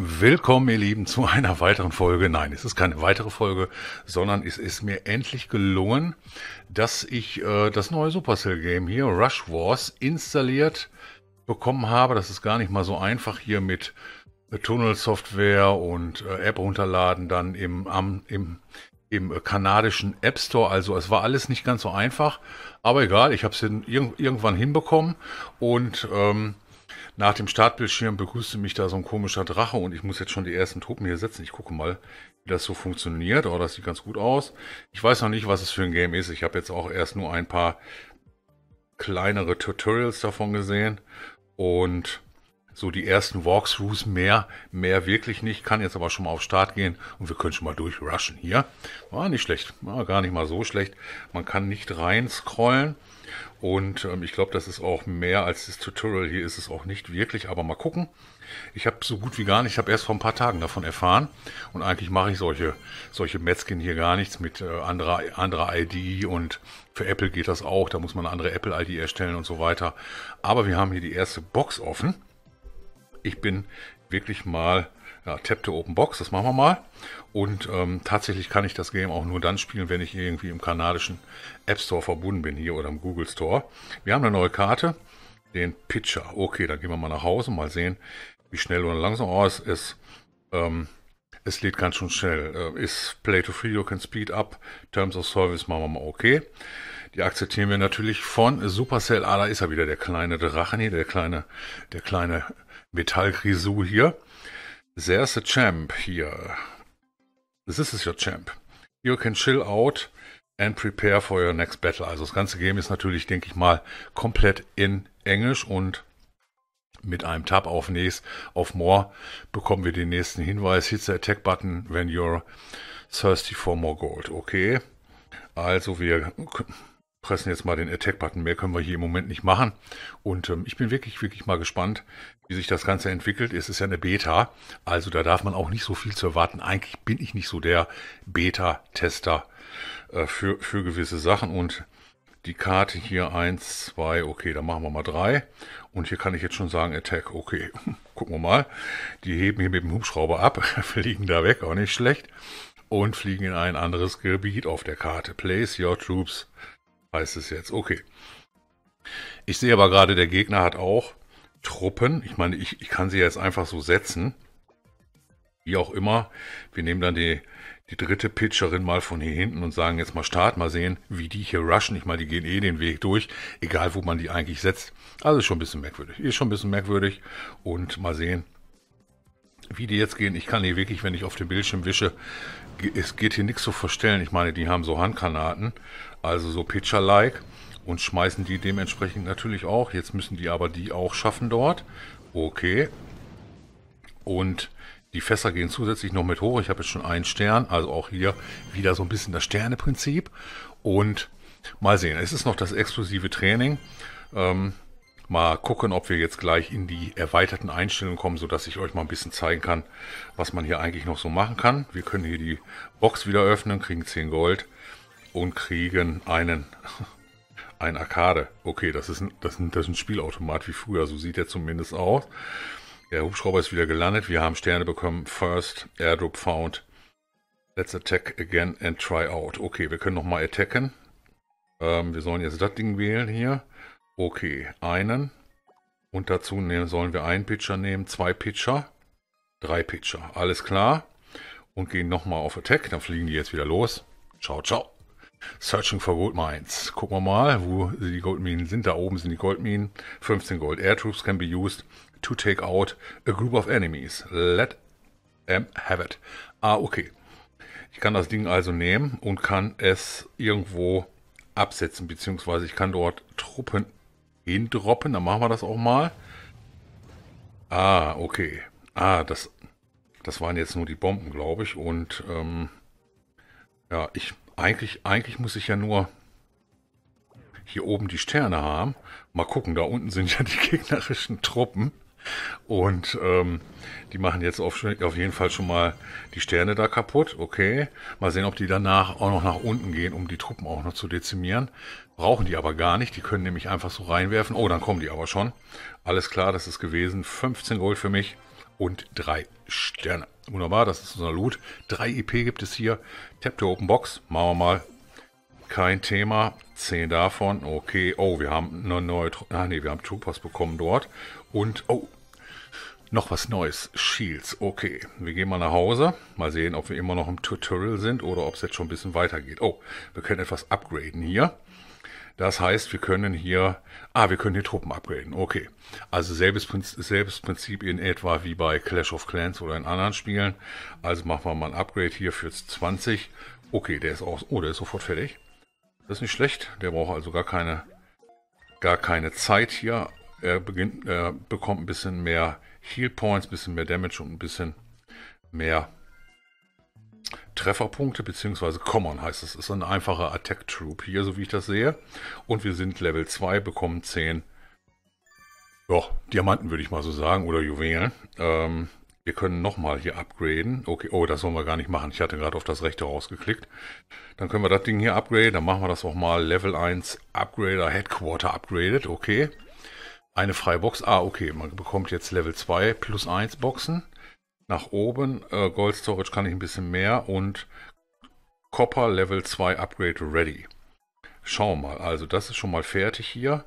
Willkommen, ihr Lieben, zu einer weiteren Folge. Nein, es ist keine weitere Folge, sondern es ist mir endlich gelungen, dass ich äh, das neue Supercell-Game hier, Rush Wars, installiert bekommen habe. Das ist gar nicht mal so einfach hier mit äh, Tunnel-Software und äh, App runterladen, dann im, am, im, im kanadischen App Store. Also es war alles nicht ganz so einfach, aber egal, ich habe es irgendwann hinbekommen und... Ähm, nach dem Startbildschirm begrüßte mich da so ein komischer Drache und ich muss jetzt schon die ersten Truppen hier setzen. Ich gucke mal, wie das so funktioniert. Oh, das sieht ganz gut aus. Ich weiß noch nicht, was es für ein Game ist. Ich habe jetzt auch erst nur ein paar kleinere Tutorials davon gesehen. Und so die ersten Walkthroughs mehr, mehr wirklich nicht. Kann jetzt aber schon mal auf Start gehen und wir können schon mal durchrushen hier. War nicht schlecht, war gar nicht mal so schlecht. Man kann nicht rein scrollen und ähm, ich glaube, das ist auch mehr als das Tutorial. Hier ist es auch nicht wirklich, aber mal gucken. Ich habe so gut wie gar nicht, ich habe erst vor ein paar Tagen davon erfahren und eigentlich mache ich solche, solche Metzgen hier gar nichts mit äh, anderer, anderer ID und für Apple geht das auch, da muss man eine andere Apple-ID erstellen und so weiter. Aber wir haben hier die erste Box offen ich bin wirklich mal ja, Tap to Open Box, das machen wir mal. Und ähm, tatsächlich kann ich das Game auch nur dann spielen, wenn ich irgendwie im kanadischen App Store verbunden bin hier oder im Google Store. Wir haben eine neue Karte, den Pitcher. Okay, dann gehen wir mal nach Hause, mal sehen, wie schnell oder langsam oh, es ist. Ähm, es lädt ganz schön schnell. Äh, ist Play to Free, you can speed up. Terms of Service machen wir mal okay. Die akzeptieren wir natürlich von Supercell. Ah, da ist er wieder, der kleine Drachen hier, der kleine, der kleine Metal hier. There's a champ here. This is your champ. You can chill out and prepare for your next battle. Also das ganze Game ist natürlich, denke ich mal, komplett in Englisch und mit einem Tab auf Nächst auf More bekommen wir den nächsten Hinweis. Hit the Attack Button when you're thirsty for more gold. Okay. Also wir pressen jetzt mal den Attack-Button. Mehr können wir hier im Moment nicht machen. Und ähm, ich bin wirklich, wirklich mal gespannt, wie sich das Ganze entwickelt. Es ist ja eine Beta, also da darf man auch nicht so viel zu erwarten. Eigentlich bin ich nicht so der Beta-Tester äh, für, für gewisse Sachen. Und die Karte hier 1, 2, okay, dann machen wir mal 3. Und hier kann ich jetzt schon sagen, Attack, okay, gucken wir mal. Die heben hier mit dem Hubschrauber ab, fliegen da weg, auch nicht schlecht. Und fliegen in ein anderes Gebiet auf der Karte. Place your troops heißt es jetzt. Okay. Ich sehe aber gerade, der Gegner hat auch Truppen. Ich meine, ich, ich kann sie jetzt einfach so setzen. Wie auch immer. Wir nehmen dann die, die dritte Pitcherin mal von hier hinten und sagen jetzt mal Start, mal sehen, wie die hier rushen. Ich meine, die gehen eh den Weg durch, egal wo man die eigentlich setzt. Also ist schon ein bisschen merkwürdig. Ist schon ein bisschen merkwürdig. Und mal sehen, wie die jetzt gehen, ich kann hier wirklich, wenn ich auf dem Bildschirm wische, es geht hier nichts zu verstellen. Ich meine, die haben so Handgranaten, also so Pitcher-like und schmeißen die dementsprechend natürlich auch. Jetzt müssen die aber die auch schaffen dort. Okay. Und die Fässer gehen zusätzlich noch mit hoch. Ich habe jetzt schon einen Stern, also auch hier wieder so ein bisschen das Sterneprinzip. Und mal sehen, es ist noch das exklusive Training. Ähm, mal gucken, ob wir jetzt gleich in die erweiterten Einstellungen kommen, sodass ich euch mal ein bisschen zeigen kann, was man hier eigentlich noch so machen kann. Wir können hier die Box wieder öffnen, kriegen 10 Gold und kriegen einen, einen Arcade. Okay, das ist, ein, das, ist ein, das ist ein Spielautomat wie früher, so sieht er zumindest aus. Der Hubschrauber ist wieder gelandet, wir haben Sterne bekommen. First, Airdrop found. Let's attack again and try out. Okay, wir können nochmal attacken. Ähm, wir sollen jetzt das Ding wählen hier. Okay, einen. Und dazu nehmen, sollen wir einen Pitcher nehmen, zwei Pitcher, drei Pitcher. Alles klar. Und gehen nochmal auf Attack. Dann fliegen die jetzt wieder los. Ciao, ciao. Searching for Gold Mines. Gucken wir mal, wo die Goldminen sind. Da oben sind die Goldminen. 15 Gold. Air Troops can be used to take out a group of enemies. Let them have it. Ah, okay. Ich kann das Ding also nehmen und kann es irgendwo absetzen, beziehungsweise ich kann dort Truppen hindroppen. Dann machen wir das auch mal. Ah, okay. Ah, das, das waren jetzt nur die Bomben, glaube ich. Und ähm, ja, ich eigentlich, eigentlich muss ich ja nur hier oben die Sterne haben. Mal gucken, da unten sind ja die gegnerischen Truppen. Und ähm, die machen jetzt auf, auf, jeden Fall schon mal die Sterne da kaputt. Okay. Mal sehen, ob die danach auch noch nach unten gehen, um die Truppen auch noch zu dezimieren. Brauchen die aber gar nicht. Die können nämlich einfach so reinwerfen. Oh, dann kommen die aber schon. Alles klar, das ist gewesen. 15 Gold für mich und drei Sterne. Wunderbar, das ist unser Loot. 3 IP gibt es hier. Tap to Open Box. Machen wir mal. Kein Thema. 10 davon. Okay. Oh, wir haben eine neue... Ah, nee, wir haben Troopers bekommen dort. Und... Oh, noch was Neues, Shields. Okay, wir gehen mal nach Hause. Mal sehen, ob wir immer noch im Tutorial sind oder ob es jetzt schon ein bisschen weitergeht. Oh, wir können etwas upgraden hier. Das heißt, wir können hier... Ah, wir können hier Truppen upgraden. Okay, also selbes, Prinzip, selbes Prinzip in etwa wie bei Clash of Clans oder in anderen Spielen. Also machen wir mal ein Upgrade hier für 20. Okay, der ist auch... Oh, der ist sofort fertig. Das ist nicht schlecht. Der braucht also gar keine, gar keine Zeit hier er beginnt, er bekommt ein bisschen mehr Heal Points, ein bisschen mehr Damage und ein bisschen mehr Trefferpunkte, beziehungsweise Common heißt es. Ist ein einfacher Attack Troop hier, so wie ich das sehe. Und wir sind Level 2, bekommen 10 ja, Diamanten, würde ich mal so sagen, oder Juwelen. Ähm, wir können nochmal hier upgraden. Okay, oh, das wollen wir gar nicht machen. Ich hatte gerade auf das rechte rausgeklickt. Dann können wir das Ding hier upgraden. Dann machen wir das auch mal Level 1 Upgrader Headquarter upgraded. Okay. Eine freie Box. Ah, okay. Man bekommt jetzt Level 2 plus 1 Boxen. Nach oben. Äh, Gold Storage kann ich ein bisschen mehr. Und Copper Level 2 Upgrade Ready. Schauen wir mal. Also das ist schon mal fertig hier.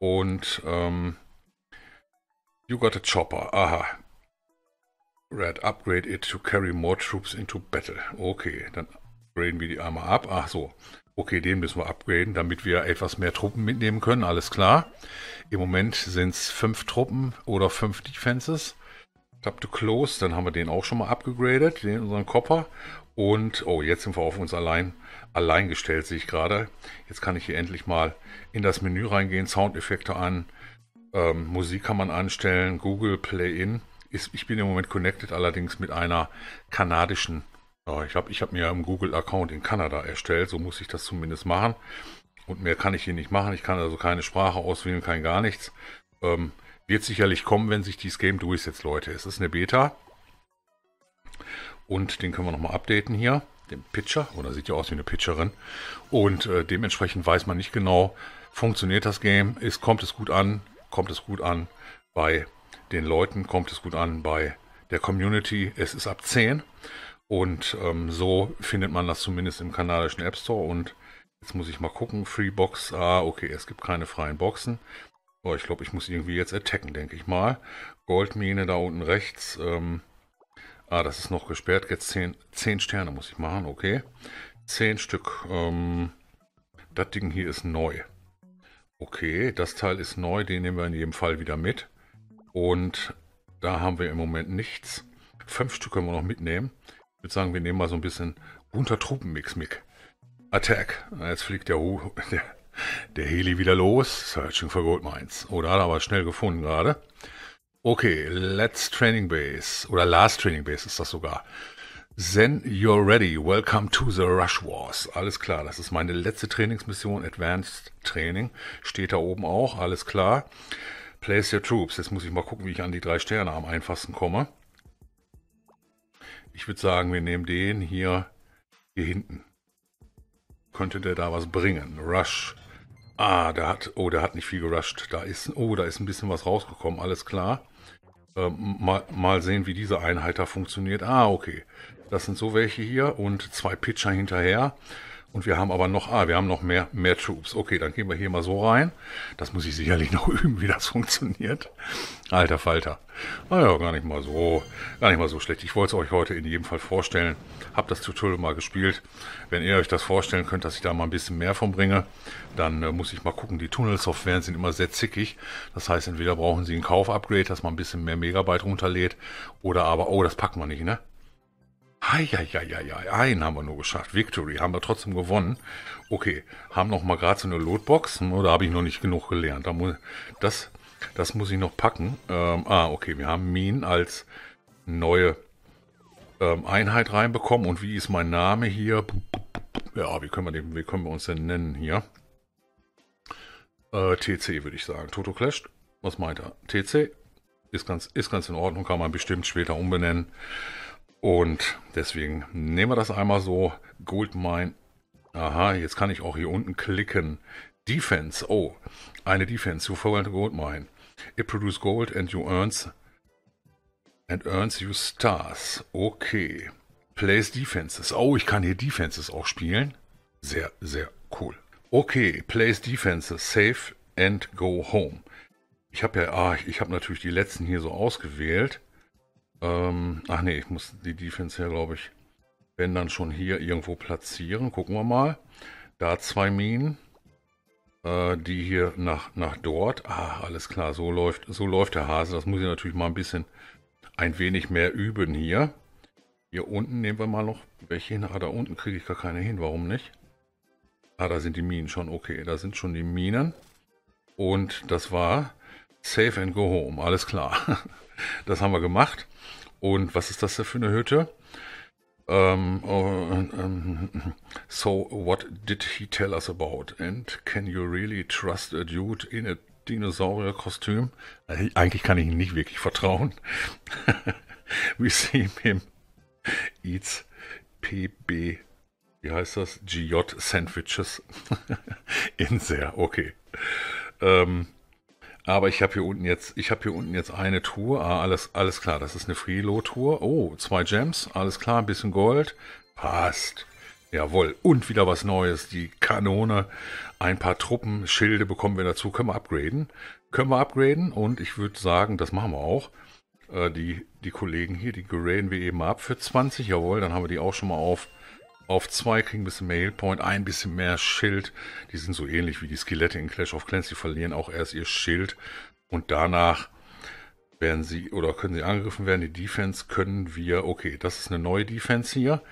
Und ähm, You got a chopper. Aha. Red, upgrade it to carry more troops into battle. Okay, dann Graden wir die einmal ab. Ach so. Okay, den müssen wir upgraden, damit wir etwas mehr Truppen mitnehmen können. Alles klar. Im Moment sind es fünf Truppen oder fünf Defenses. Tap to Close, dann haben wir den auch schon mal abgegradet, den unseren Kopper. Und, oh, jetzt sind wir auf uns allein, allein gestellt, sehe ich gerade. Jetzt kann ich hier endlich mal in das Menü reingehen, Soundeffekte an, ähm, Musik kann man anstellen, Google Play In. ich bin im Moment connected allerdings mit einer kanadischen ja, ich habe ich hab mir einen Google-Account in Kanada erstellt, so muss ich das zumindest machen. Und mehr kann ich hier nicht machen. Ich kann also keine Sprache auswählen, kein gar nichts. Ähm, wird sicherlich kommen, wenn sich dieses Game durchsetzt, Leute. Es ist eine Beta. Und den können wir nochmal updaten hier. Den Pitcher, oder oh, sieht ja aus wie eine Pitcherin. Und äh, dementsprechend weiß man nicht genau, funktioniert das Game, ist, kommt es gut an, kommt es gut an bei den Leuten, kommt es gut an bei der Community. Es ist ab 10. Und ähm, so findet man das zumindest im kanadischen App Store. Und jetzt muss ich mal gucken. Freebox. Ah, okay, es gibt keine freien Boxen. Aber ich glaube, ich muss irgendwie jetzt attacken, denke ich mal. Goldmine da unten rechts. Ähm, ah, das ist noch gesperrt. Jetzt 10, 10 Sterne muss ich machen, okay. 10 Stück. Ähm, das Ding hier ist neu. Okay, das Teil ist neu. Den nehmen wir in jedem Fall wieder mit. Und da haben wir im Moment nichts. Fünf Stück können wir noch mitnehmen. Ich würde sagen, wir nehmen mal so ein bisschen unter Truppenmix mick. Attack. Jetzt fliegt der, der, der Heli wieder los. Searching for Gold Mines. Oder oh, hat er aber schnell gefunden gerade. Okay, Let's Training Base. Oder Last Training Base ist das sogar. Then you're ready. Welcome to the Rush Wars. Alles klar, das ist meine letzte Trainingsmission. Advanced Training. Steht da oben auch. Alles klar. Place your troops. Jetzt muss ich mal gucken, wie ich an die drei Sterne am einfachsten komme. Ich würde sagen, wir nehmen den hier, hier hinten. Könnte der da was bringen? Rush. Ah, der hat, oh, der hat nicht viel gerusht. Da ist, oh, da ist ein bisschen was rausgekommen, alles klar. Ähm, mal, mal sehen, wie diese Einheit da funktioniert. Ah, okay. Das sind so welche hier und zwei Pitcher hinterher. Und wir haben aber noch, ah, wir haben noch mehr, mehr Troops. Okay, dann gehen wir hier mal so rein. Das muss ich sicherlich noch üben, wie das funktioniert. Alter Falter. Ah gar nicht mal so, gar nicht mal so schlecht. Ich wollte es euch heute in jedem Fall vorstellen. Hab das Tutorial mal gespielt. Wenn ihr euch das vorstellen könnt, dass ich da mal ein bisschen mehr von bringe, dann äh, muss ich mal gucken. Die Tunnelsoftware sind immer sehr zickig. Das heißt, entweder brauchen sie ein Kaufupgrade, dass man ein bisschen mehr Megabyte runterlädt, oder aber, oh, das packt man nicht, ne? Eieieiei, einen haben wir nur geschafft. Victory, haben wir trotzdem gewonnen. Okay, haben noch mal gerade so eine Lotbox. Hm, oder habe ich noch nicht genug gelernt? Da muss, das, das muss ich noch packen. Ähm, ah, okay, wir haben Minen als neue ähm, Einheit reinbekommen. Und wie ist mein Name hier? Ja, wie können wir, den, wie können wir uns denn nennen hier? Äh, TC würde ich sagen. Toto Clash, was meint er? TC ist ganz, ist ganz in Ordnung, kann man bestimmt später umbenennen. Und deswegen nehmen wir das einmal so. Goldmine. Aha, jetzt kann ich auch hier unten klicken. Defense. Oh, eine Defense. You found Goldmine. It produces gold and you earns and earns you stars. Okay. Place Defenses. Oh, ich kann hier Defenses auch spielen. Sehr, sehr cool. Okay, Place Defenses. Save and go home. Ich habe ja, ah, ich habe natürlich die letzten hier so ausgewählt. Ähm, ach nee, ich muss die Defense ja, glaube ich, wenn dann schon hier irgendwo platzieren. Gucken wir mal. Da zwei Minen. Äh, die hier nach, nach dort. Ah, alles klar, so läuft, so läuft der Hase. Das muss ich natürlich mal ein bisschen, ein wenig mehr üben hier. Hier unten nehmen wir mal noch welche hin. Ah, da unten kriege ich gar keine hin. Warum nicht? Ah, da sind die Minen schon. Okay, da sind schon die Minen. Und das war Safe and Go Home. Alles klar. Das haben wir gemacht. Und was ist das für eine Hütte? Um, ähm, um, oh, ähm, ähm, so, what did he tell us about? And can you really trust a dude in a Dinosaurier-Kostüm? Äh, eigentlich kann ich ihm nicht wirklich vertrauen. We see him eats PB, wie heißt das? GJ Sandwiches in sehr, okay. Ähm, aber ich habe hier unten jetzt, ich habe hier unten jetzt eine Tour. Ah, alles, alles klar, das ist eine Freelo-Tour. Oh, zwei Gems, alles klar, ein bisschen Gold. Passt. Jawohl. Und wieder was Neues. Die Kanone. Ein paar Truppen, Schilde bekommen wir dazu. Können wir upgraden. Können wir upgraden und ich würde sagen, das machen wir auch. Äh, die, die Kollegen hier, die graden wir eben ab für 20. Jawohl, dann haben wir die auch schon mal auf auf zwei kriegen ein bisschen mehr Hillpoint, ein bisschen mehr Schild. Die sind so ähnlich wie die Skelette in Clash of Clans. Die verlieren auch erst ihr Schild und danach werden sie oder können sie angegriffen werden. Die Defense können wir, okay, das ist eine neue Defense hier.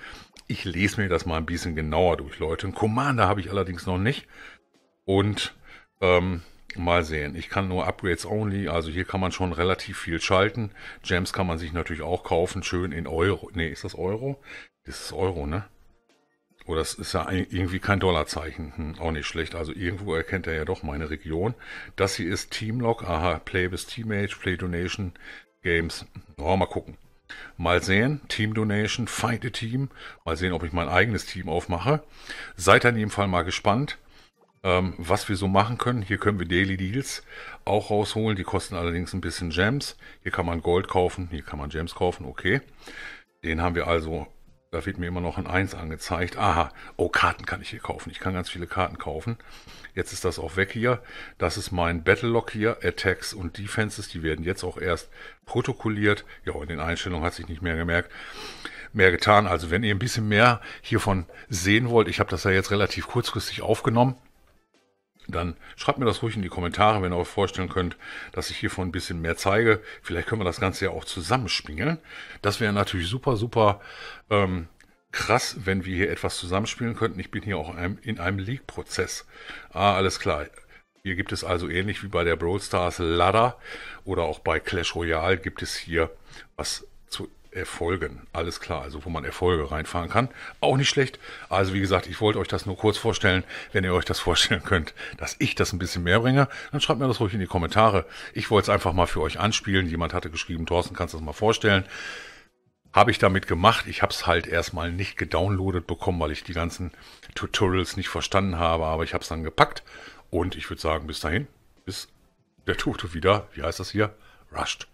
Ich lese mir das mal ein bisschen genauer durch, Leute. Ein Commander habe ich allerdings noch nicht. Und ähm, mal sehen. Ich kann nur Upgrades only, also hier kann man schon relativ viel schalten. Gems kann man sich natürlich auch kaufen, schön in Euro. Ne, ist das Euro? Das ist Euro, ne? Oh, das ist ja irgendwie kein Dollarzeichen. Hm, auch nicht schlecht. Also irgendwo erkennt er ja doch meine Region. Das hier ist Teamlog. Aha, Play bis Teammate, Play Donation, Games. Oh, mal gucken. Mal sehen, Team Donation, Find a Team. Mal sehen, ob ich mein eigenes Team aufmache. Seid in jedem Fall mal gespannt, ähm, was wir so machen können. Hier können wir Daily Deals auch rausholen. Die kosten allerdings ein bisschen Gems. Hier kann man Gold kaufen, hier kann man Gems kaufen, okay. Den haben wir also da wird mir immer noch ein 1 angezeigt. Aha, oh, Karten kann ich hier kaufen. Ich kann ganz viele Karten kaufen. Jetzt ist das auch weg hier. Das ist mein Battle Lock hier. Attacks und Defenses, die werden jetzt auch erst protokolliert. Ja, in den Einstellungen hat sich nicht mehr gemerkt mehr getan. Also wenn ihr ein bisschen mehr hiervon sehen wollt, ich habe das ja jetzt relativ kurzfristig aufgenommen dann schreibt mir das ruhig in die Kommentare, wenn ihr euch vorstellen könnt, dass ich hiervon ein bisschen mehr zeige. Vielleicht können wir das Ganze ja auch zusammenspielen. Das wäre natürlich super, super ähm, krass, wenn wir hier etwas zusammenspielen könnten. Ich bin hier auch in einem, League-Prozess. Ah, alles klar. Hier gibt es also ähnlich wie bei der Brawl Stars Ladder oder auch bei Clash Royale gibt es hier was zu Erfolgen. Alles klar, also wo man Erfolge reinfahren kann. Auch nicht schlecht. Also wie gesagt, ich wollte euch das nur kurz vorstellen. Wenn ihr euch das vorstellen könnt, dass ich das ein bisschen mehr bringe, dann schreibt mir das ruhig in die Kommentare. Ich wollte es einfach mal für euch anspielen. Jemand hatte geschrieben, Thorsten, kannst du das mal vorstellen? Habe ich damit gemacht. Ich habe es halt erstmal nicht gedownloadet bekommen, weil ich die ganzen Tutorials nicht verstanden habe. Aber ich habe es dann gepackt. Und ich würde sagen, bis dahin, ist der Tutu wieder, wie heißt das hier, rushed.